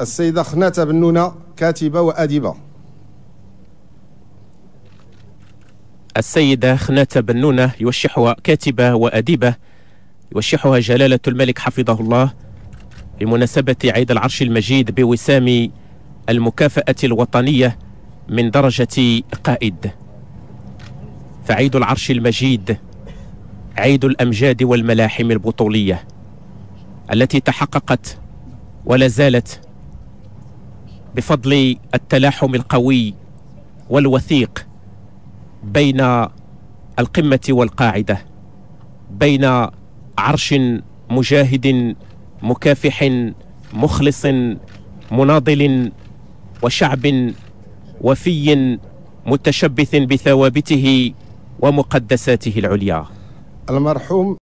السيدة بن بنونة كاتبة وأديبة السيدة بن بنونة يوشحها كاتبة وأديبة يوشحها جلالة الملك حفظه الله بمناسبة عيد العرش المجيد بوسام المكافأة الوطنية من درجة قائد فعيد العرش المجيد عيد الأمجاد والملاحم البطولية التي تحققت ولا زالت بفضل التلاحم القوي والوثيق بين القمة والقاعدة بين عرش مجاهد مكافح مخلص مناضل وشعب وفي متشبث بثوابته ومقدساته العليا المرحوم